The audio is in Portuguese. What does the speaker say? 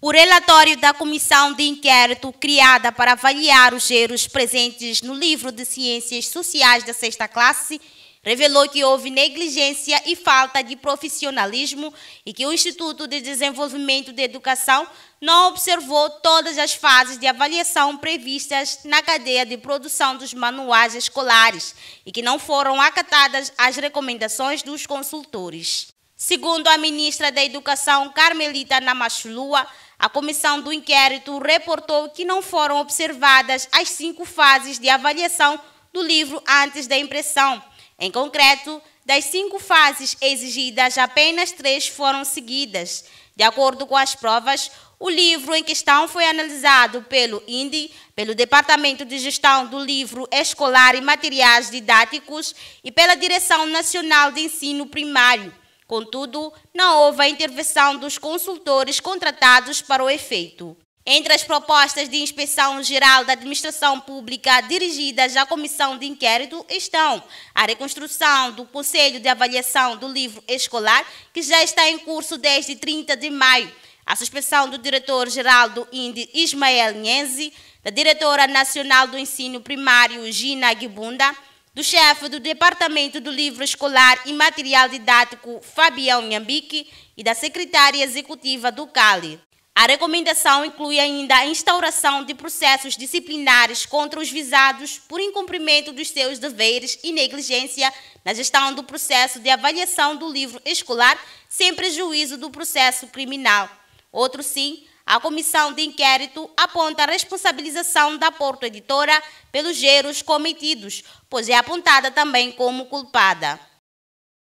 O relatório da comissão de inquérito criada para avaliar os erros presentes no livro de Ciências Sociais da sexta classe revelou que houve negligência e falta de profissionalismo e que o Instituto de Desenvolvimento da de Educação não observou todas as fases de avaliação previstas na cadeia de produção dos manuais escolares e que não foram acatadas as recomendações dos consultores. Segundo a ministra da Educação, Carmelita Namachulua, a comissão do inquérito reportou que não foram observadas as cinco fases de avaliação do livro antes da impressão. Em concreto, das cinco fases exigidas, apenas três foram seguidas. De acordo com as provas, o livro em questão foi analisado pelo INDI, pelo Departamento de Gestão do Livro Escolar e Materiais Didáticos e pela Direção Nacional de Ensino Primário. Contudo, não houve a intervenção dos consultores contratados para o efeito. Entre as propostas de inspeção geral da administração pública dirigidas à comissão de inquérito estão a reconstrução do Conselho de Avaliação do Livro Escolar, que já está em curso desde 30 de maio, a suspensão do diretor-geral do INDE, Ismael Nhenzi, da diretora nacional do ensino primário, Gina Gibunda do chefe do Departamento do Livro Escolar e Material Didático, Fabião Nhambique, e da secretária executiva do CALI. A recomendação inclui ainda a instauração de processos disciplinares contra os visados por incumprimento dos seus deveres e negligência na gestão do processo de avaliação do livro escolar, sem prejuízo do processo criminal. Outro sim a comissão de inquérito aponta a responsabilização da Porto Editora pelos erros cometidos, pois é apontada também como culpada.